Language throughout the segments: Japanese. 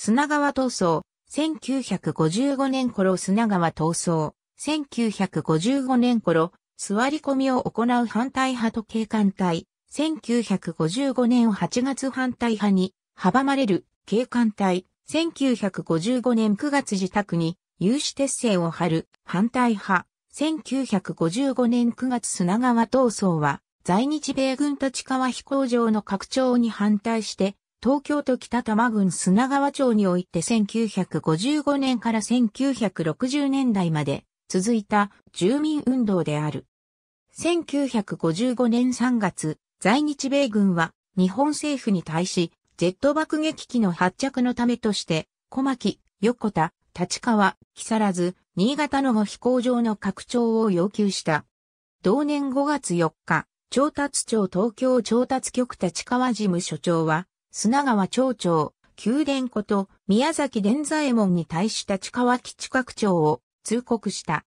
砂川闘争、1955年頃砂川闘争、1955年頃、座り込みを行う反対派と警官隊、1955年8月反対派に阻まれる警官隊、1955年9月自宅に有志鉄線を張る反対派、1955年9月砂川闘争は在日米軍立川飛行場の拡張に反対して東京都北多摩郡砂川町において1955年から1960年代まで続いた住民運動である。1955年3月、在日米軍は日本政府に対し、ジェット爆撃機の発着のためとして、小牧、横田、立川、木更津、新潟の飛行場の拡張を要求した。同年5月4日、調達庁東京調達局立川事務所長は、砂川町長、宮殿こと宮崎伝左衛門に対した近川基地拡張を通告した。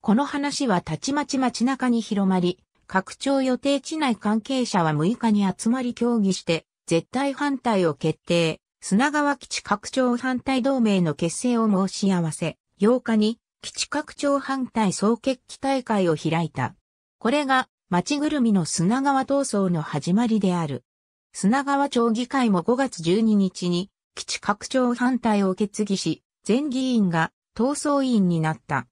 この話はたちまち街中に広まり、拡張予定地内関係者は6日に集まり協議して、絶対反対を決定、砂川基地拡張反対同盟の結成を申し合わせ、8日に基地拡張反対総決起大会を開いた。これが町ぐるみの砂川闘争の始まりである。砂川町議会も5月12日に基地拡張反対を決議し、全議員が闘争委員になった。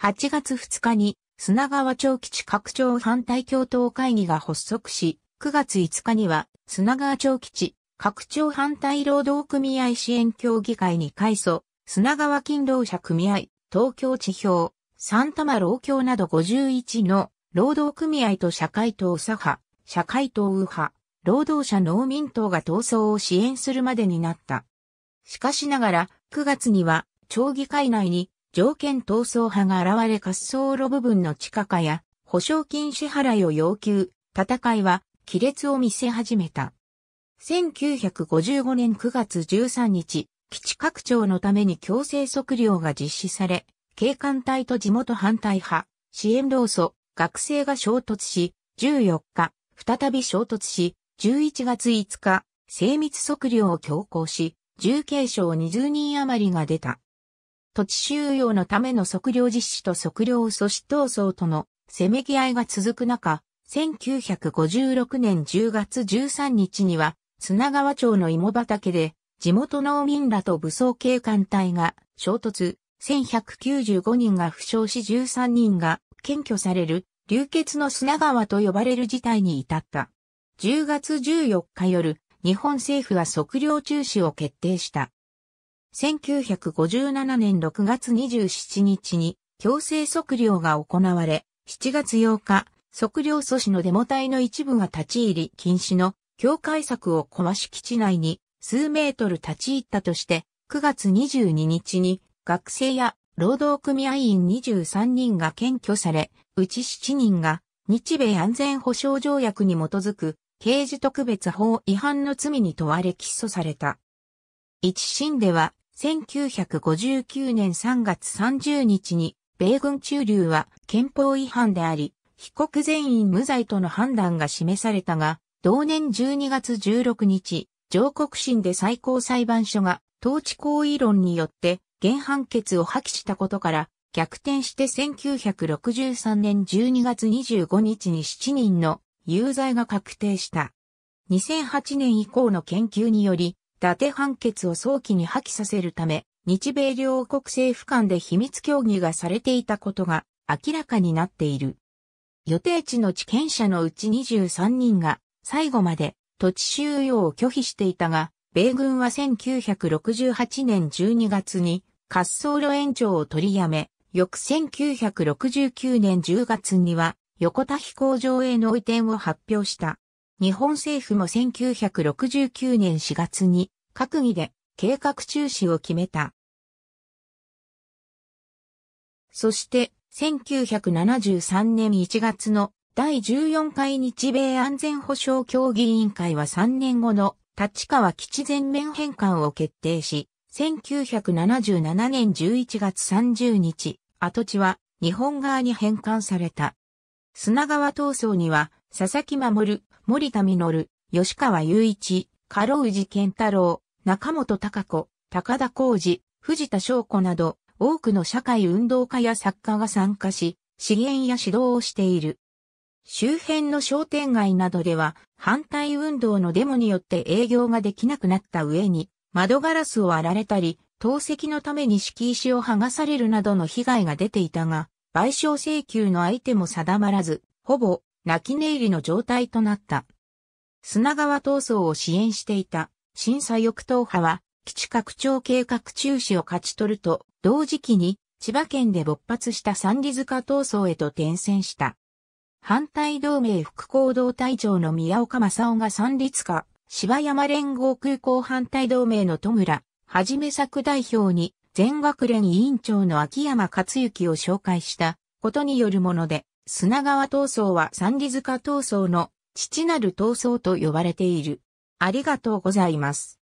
8月2日に砂川町基地拡張反対共闘会議が発足し、9月5日には砂川町基地拡張反対労働組合支援協議会に改組、砂川勤労者組合、東京地表、三玉労協など51の労働組合と社会党左派、社会党右派、労働者農民党が闘争を支援するまでになった。しかしながら、9月には、町議会内に、条件闘争派が現れ滑走路部分の地下化や、保証金支払いを要求、戦いは、亀裂を見せ始めた。1955年9月13日、基地拡張のために強制測量が実施され、警官隊と地元反対派、支援労組、学生が衝突し、14日、再び衝突し、11月5日、精密測量を強行し、重軽傷20人余りが出た。土地収容のための測量実施と測量阻止闘争とのせめぎ合いが続く中、1956年10月13日には、砂川町の芋畑で、地元農民らと武装警官隊が衝突、1195人が負傷し13人が検挙される、流血の砂川と呼ばれる事態に至った。10月14日夜、日本政府は測量中止を決定した。1957年6月27日に強制測量が行われ、7月8日、測量阻止のデモ隊の一部が立ち入り禁止の境界策を壊し基地内に数メートル立ち入ったとして、9月22日に学生や労働組合員23人が検挙され、うち7人が日米安全保障条約に基づく刑事特別法違反の罪に問われ起訴された。一審では、1959年3月30日に、米軍駐留は憲法違反であり、被告全員無罪との判断が示されたが、同年12月16日、上告審で最高裁判所が、統治行為論によって、原判決を破棄したことから、逆転して1963年12月25日に7人の有罪が確定した。2008年以降の研究により、伊達判決を早期に破棄させるため、日米両国政府間で秘密協議がされていたことが明らかになっている。予定地の地権者のうち23人が最後まで土地収容を拒否していたが、米軍は1968年12月に滑走路延長を取りやめ、翌1969年10月には横田飛行場への移転を発表した。日本政府も1969年4月に閣議で計画中止を決めた。そして、1973年1月の第14回日米安全保障協議委員会は3年後の立川基地全面返還を決定し、1977年11月30日、跡地は日本側に返還された。砂川闘争には、佐々木守、森田実、吉川雄一、かろ氏健太郎、中本隆子、高田浩二、藤田翔子など、多くの社会運動家や作家が参加し、支援や指導をしている。周辺の商店街などでは、反対運動のデモによって営業ができなくなった上に、窓ガラスを割られたり、透石のために敷石を剥がされるなどの被害が出ていたが、賠償請求の相手も定まらず、ほぼ泣き寝入りの状態となった。砂川闘争を支援していた審査翼党派は基地拡張計画中止を勝ち取ると同時期に千葉県で勃発した三里塚闘争へと転戦した。反対同盟副行動隊長の宮岡正夫が三里塚芝山連合空港反対同盟の戸村はじめ作代表に全学連委員長の秋山克之を紹介したことによるもので、砂川闘争は三里塚闘争の父なる闘争と呼ばれている。ありがとうございます。